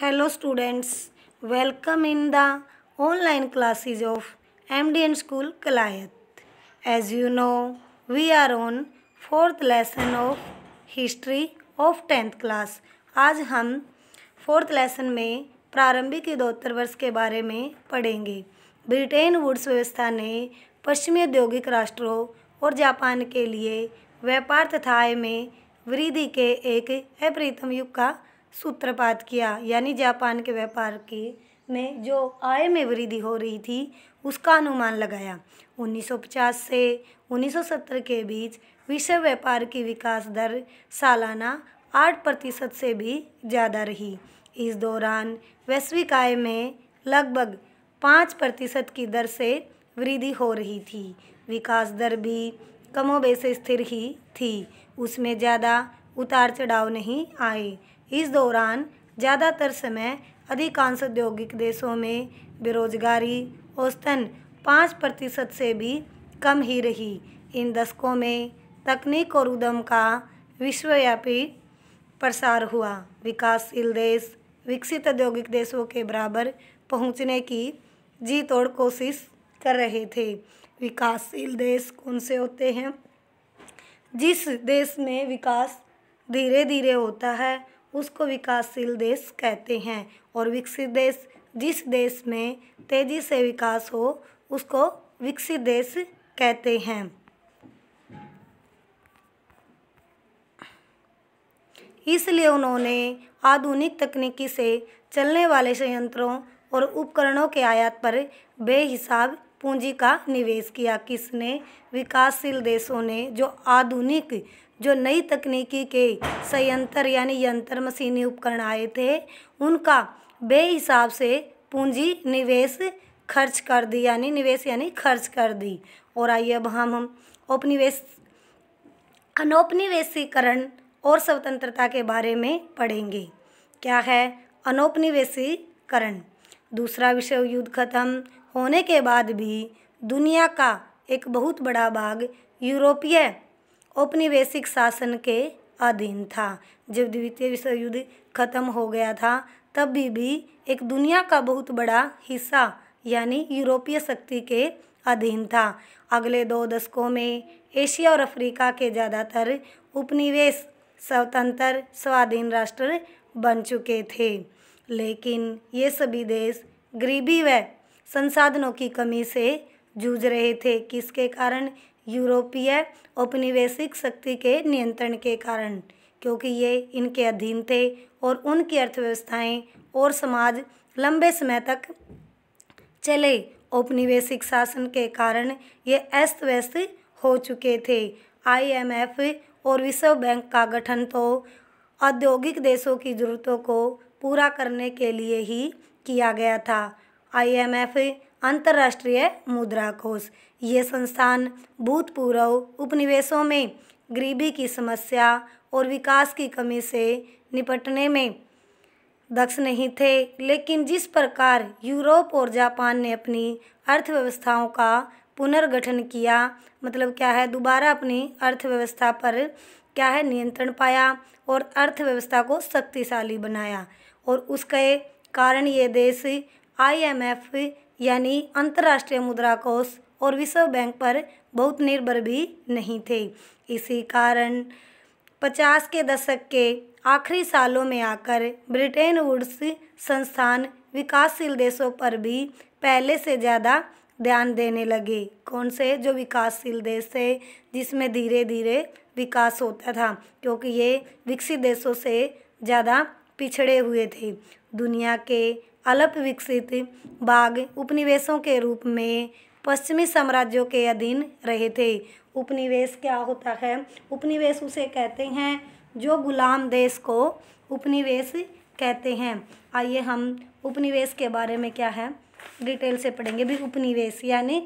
hello students welcome in the online classes of M D N school Kalayat as you know we are on fourth lesson of history of tenth class आज हम fourth lesson में प्रारंभिक युद्धोत्तर वर्ष के बारे में पढ़ेंगे ब्रिटेन वुड्स व्यवस्था ने पश्चिमी औद्योगिक राष्ट्रों और जापान के लिए व्यापार तथा आय में वृद्धि के एक अप्रीतम युग का सूत्रपात किया यानी जापान के व्यापार के में जो आय में वृद्धि हो रही थी उसका अनुमान लगाया 1950 से 1970 के बीच विश्व व्यापार की विकास दर सालाना आठ प्रतिशत से भी ज़्यादा रही इस दौरान वैश्विक आय में लगभग पाँच प्रतिशत की दर से वृद्धि हो रही थी विकास दर भी कमोबेश स्थिर ही थी उसमें ज़्यादा उतार चढ़ाव नहीं आए इस दौरान ज़्यादातर समय अधिकांश औद्योगिक देशों में बेरोजगारी औसतन पाँच प्रतिशत से भी कम ही रही इन दशकों में तकनीक और उद्यम का विश्वव्यापी प्रसार हुआ विकासशील देश विकसित औद्योगिक देशों के बराबर पहुंचने की जी तोड़ कोशिश कर रहे थे विकासशील देश कौन से होते हैं जिस देश में विकास धीरे धीरे होता है उसको विकासशील देश कहते हैं और विकसित देश जिस देश में तेज़ी से विकास हो उसको विकसित देश कहते हैं इसलिए उन्होंने आधुनिक तकनीकी से चलने वाले संयंत्रों और उपकरणों के आयात पर बेहिसाब पूंजी का निवेश किया किसने विकासशील देशों ने जो आधुनिक जो नई तकनीकी के संयंत्र यानी यंत्र मशीनी उपकरण आए थे उनका बेहिसाब से पूंजी निवेश खर्च कर दी यानी निवेश यानी खर्च कर दी और आइए अब हम हम उपनिवेश अनौपनिवेशीकरण और स्वतंत्रता के बारे में पढ़ेंगे क्या है अनौपनिवेशीकरण दूसरा विश्व युद्ध खत्म होने के बाद भी दुनिया का एक बहुत बड़ा भाग यूरोपीय औपनिवेशिक शासन के अधीन था जब द्वितीय विश्व युद्ध खत्म हो गया था तभी भी एक दुनिया का बहुत बड़ा हिस्सा यानी यूरोपीय शक्ति के अधीन था अगले दो दशकों में एशिया और अफ्रीका के ज़्यादातर उपनिवेश स्वतंत्र स्वाधीन राष्ट्र बन चुके थे लेकिन ये सभी देश गरीबी व संसाधनों की कमी से जूझ रहे थे किसके कारण यूरोपीय औपनिवेशिक शक्ति के नियंत्रण के कारण क्योंकि ये इनके अधीन थे और उनकी अर्थव्यवस्थाएं और समाज लंबे समय तक चले औपनिवेशिक शासन के कारण ये अस्त व्यस्त हो चुके थे आईएमएफ और विश्व बैंक का गठन तो औद्योगिक देशों की ज़रूरतों को पूरा करने के लिए ही किया गया था आईएमएफ अंतर्राष्ट्रीय मुद्रा कोष ये संस्थान भूतपूर्व उपनिवेशों में गरीबी की समस्या और विकास की कमी से निपटने में दक्ष नहीं थे लेकिन जिस प्रकार यूरोप और जापान ने अपनी अर्थव्यवस्थाओं का पुनर्गठन किया मतलब क्या है दोबारा अपनी अर्थव्यवस्था पर क्या है नियंत्रण पाया और अर्थव्यवस्था को शक्तिशाली बनाया और उसके कारण ये देश आईएमएफ यानी अंतर्राष्ट्रीय मुद्रा कोष और विश्व बैंक पर बहुत निर्भर भी नहीं थे इसी कारण पचास के दशक के आखिरी सालों में आकर ब्रिटेन वुड्स संस्थान विकासशील देशों पर भी पहले से ज़्यादा ध्यान देने लगे कौन से जो विकासशील देश थे जिसमें धीरे धीरे विकास होता था क्योंकि ये विकसित देशों से ज़्यादा पिछड़े हुए थे दुनिया के अल्प विकसित बाघ उपनिवेशों के रूप में पश्चिमी साम्राज्यों के अधीन रहे थे उपनिवेश क्या होता है उपनिवेश उसे कहते हैं जो गुलाम देश को उपनिवेश कहते हैं आइए हम उपनिवेश के बारे में क्या है डिटेल से पढ़ेंगे भी उपनिवेश यानी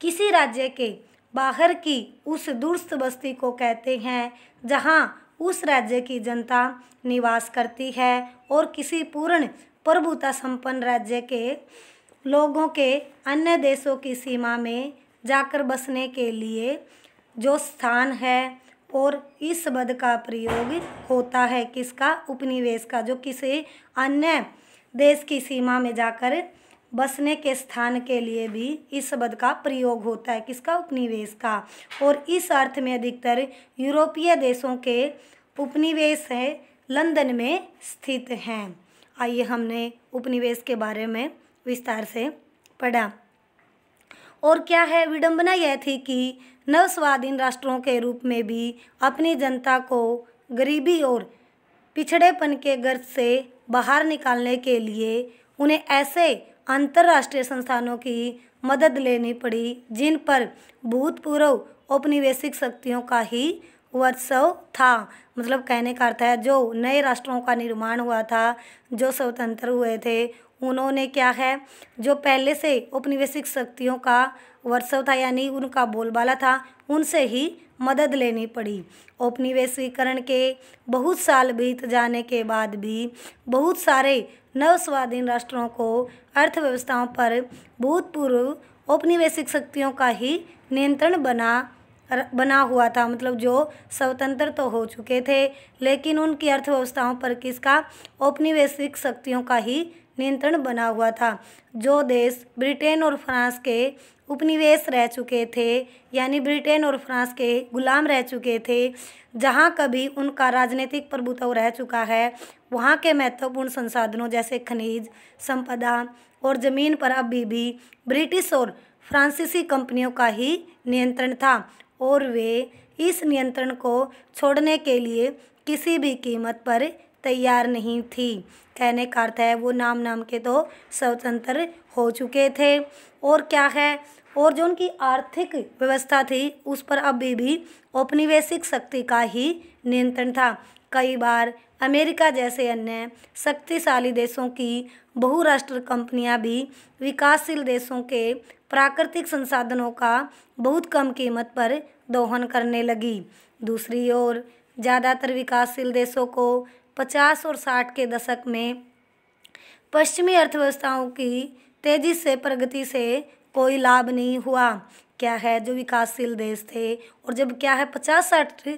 किसी राज्य के बाहर की उस दूरस्थ बस्ती को कहते हैं जहाँ उस राज्य की जनता निवास करती है और किसी पूर्ण प्रभुता संपन्न राज्य के लोगों के अन्य देशों की सीमा में जाकर बसने के लिए जो स्थान है और इस शब्द का प्रयोग होता है किसका उपनिवेश का जो किसी अन्य देश की सीमा में जाकर बसने के स्थान के लिए भी इस शब्द का प्रयोग होता है किसका उपनिवेश का और इस अर्थ में अधिकतर यूरोपीय देशों के उपनिवेश है लंदन में स्थित हैं आइए हमने उपनिवेश के बारे में विस्तार से पढ़ा और क्या है विडंबना यह थी कि नव स्वाधीन राष्ट्रों के रूप में भी अपनी जनता को गरीबी और पिछड़ेपन के गर्त से बाहर निकालने के लिए उन्हें ऐसे अंतर्राष्ट्रीय संस्थानों की मदद लेनी पड़ी जिन पर भूतपूर्व औपनिवेशिक शक्तियों का ही वर्षव था मतलब कहने का अर्थ है जो नए राष्ट्रों का निर्माण हुआ था जो स्वतंत्र हुए थे उन्होंने क्या है जो पहले से उपनिवेशिक शक्तियों का वर्षव था यानी उनका बोलबाला था उनसे ही मदद लेनी पड़ी औपनिवेशीकरण के बहुत साल बीत जाने के बाद भी बहुत सारे नव स्वाधीन राष्ट्रों को अर्थव्यवस्थाओं पर भूतपूर्व औपनिवेशिक शक्तियों का ही नियंत्रण बना बना हुआ था मतलब जो स्वतंत्र तो हो चुके थे लेकिन उनकी अर्थव्यवस्थाओं पर किसका औपनिवेशिक शक्तियों का ही नियंत्रण बना हुआ था जो देश ब्रिटेन और फ्रांस के उपनिवेश रह चुके थे यानी ब्रिटेन और फ्रांस के गुलाम रह चुके थे जहाँ कभी उनका राजनीतिक प्रभुत्व रह चुका है वहाँ के महत्वपूर्ण संसाधनों जैसे खनिज संपदा और ज़मीन पर अभी भी ब्रिटिश और फ्रांसीसी कंपनियों का ही नियंत्रण था और वे इस नियंत्रण को छोड़ने के लिए किसी भी कीमत पर तैयार नहीं थी कहने का अर्थ है वो नाम नाम के तो स्वतंत्र हो चुके थे और क्या है और जो उनकी आर्थिक व्यवस्था थी उस पर अभी भी औपनिवेशिक शक्ति का ही नियंत्रण था कई बार अमेरिका जैसे अन्य शक्तिशाली देशों की बहुराष्ट्र कंपनियां भी विकासशील देशों के प्राकृतिक संसाधनों का बहुत कम कीमत पर दोहन करने लगी दूसरी ओर ज़्यादातर विकासशील देशों को पचास और साठ के दशक में पश्चिमी अर्थव्यवस्थाओं की तेज़ी से प्रगति से कोई लाभ नहीं हुआ क्या है जो विकासशील देश थे और जब क्या है पचास साठ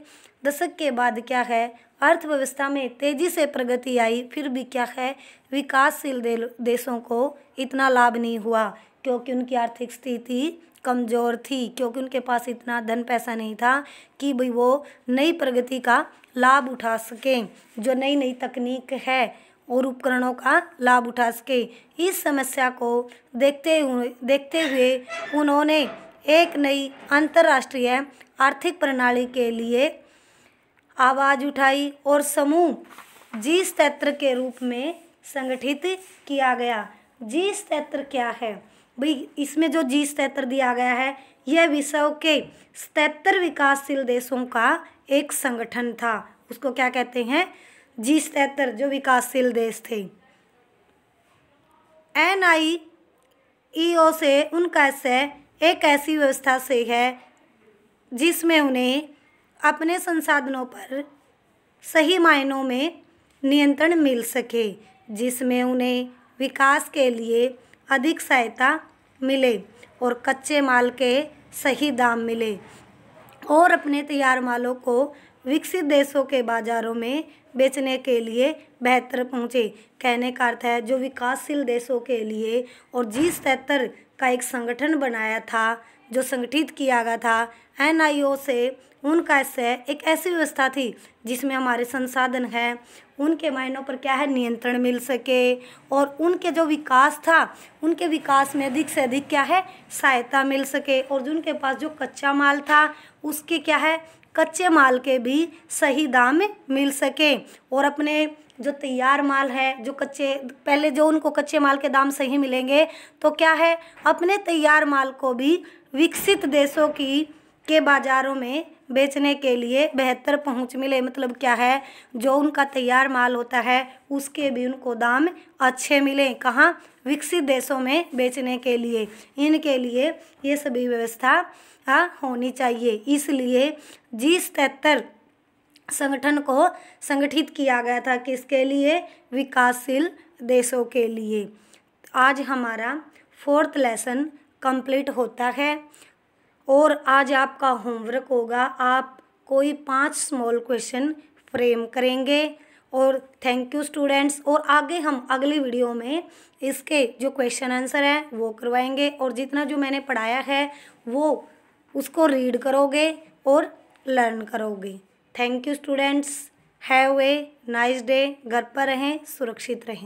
दशक के बाद क्या है अर्थव्यवस्था में तेज़ी से प्रगति आई फिर भी क्या है विकासशील देशों को इतना लाभ नहीं हुआ क्योंकि उनकी आर्थिक स्थिति कमज़ोर थी क्योंकि उनके पास इतना धन पैसा नहीं था कि भाई वो नई प्रगति का लाभ उठा सकें जो नई नई तकनीक है और उपकरणों का लाभ उठा सके इस समस्या को देखते हुए देखते हुए उन्होंने एक नई अंतर्राष्ट्रीय आर्थिक प्रणाली के लिए आवाज़ उठाई और समूह जी तत्र के रूप में संगठित किया गया जीस तत्र क्या है भाई इसमें जो जीस तत्र दिया गया है यह विश्व के सतर विकासशील देशों का एक संगठन था उसको क्या कहते हैं जीस तत्र जो विकासशील देश थे एन आई ई ओ से उनका से एक ऐसी व्यवस्था से है जिसमें उन्हें अपने संसाधनों पर सही मायनों में नियंत्रण मिल सके जिसमें उन्हें विकास के लिए अधिक सहायता मिले और कच्चे माल के सही दाम मिले और अपने तैयार मालों को विकसित देशों के बाज़ारों में बेचने के लिए बेहतर पहुँचे कहने का अर्थ है जो विकासशील देशों के लिए और जी सतर का एक संगठन बनाया था जो संगठित किया गया था एनआईओ से उनका ऐसे एक ऐसी व्यवस्था थी जिसमें हमारे संसाधन हैं उनके मायनों पर क्या है नियंत्रण मिल सके और उनके जो विकास था उनके विकास में अधिक से अधिक क्या है सहायता मिल सके और जिनके पास जो कच्चा माल था उसके क्या है कच्चे माल के भी सही दाम मिल सके और अपने जो तैयार माल है जो कच्चे पहले जो उनको कच्चे माल के दाम सही मिलेंगे तो क्या है अपने तैयार माल को भी विकसित देशों की के बाज़ारों में बेचने के लिए बेहतर पहुंच मिले मतलब क्या है जो उनका तैयार माल होता है उसके भी उनको दाम अच्छे मिले कहाँ विकसित देशों में बेचने के लिए इनके लिए ये सभी व्यवस्था होनी चाहिए इसलिए जी सतर संगठन को संगठित किया गया था किसके लिए विकासशील देशों के लिए आज हमारा फोर्थ लेसन कंप्लीट होता है और आज आपका होमवर्क होगा आप कोई पांच स्मॉल क्वेश्चन फ्रेम करेंगे और थैंक यू स्टूडेंट्स और आगे हम अगली वीडियो में इसके जो क्वेश्चन आंसर है वो करवाएंगे और जितना जो मैंने पढ़ाया है वो उसको रीड करोगे और लर्न करोगे thank you students have a nice day घर पर रहें सुरक्षित रहें